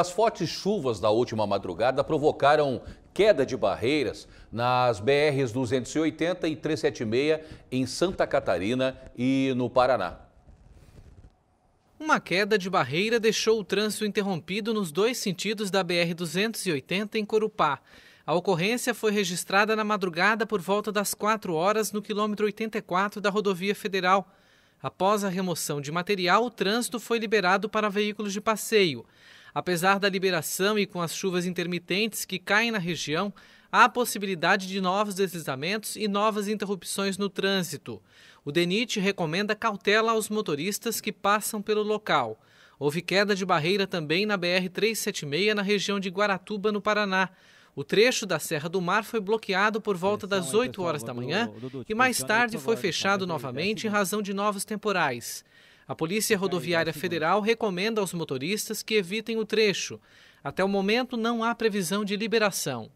As fortes chuvas da última madrugada provocaram queda de barreiras nas BRs 280 e 376 em Santa Catarina e no Paraná. Uma queda de barreira deixou o trânsito interrompido nos dois sentidos da BR 280 em Corupá. A ocorrência foi registrada na madrugada por volta das 4 horas no quilômetro 84 da rodovia federal. Após a remoção de material, o trânsito foi liberado para veículos de passeio. Apesar da liberação e com as chuvas intermitentes que caem na região, há a possibilidade de novos deslizamentos e novas interrupções no trânsito. O DENIT recomenda cautela aos motoristas que passam pelo local. Houve queda de barreira também na BR-376, na região de Guaratuba, no Paraná. O trecho da Serra do Mar foi bloqueado por volta das 8 horas da manhã e mais tarde foi fechado novamente em razão de novos temporais. A Polícia Rodoviária Federal recomenda aos motoristas que evitem o trecho. Até o momento, não há previsão de liberação.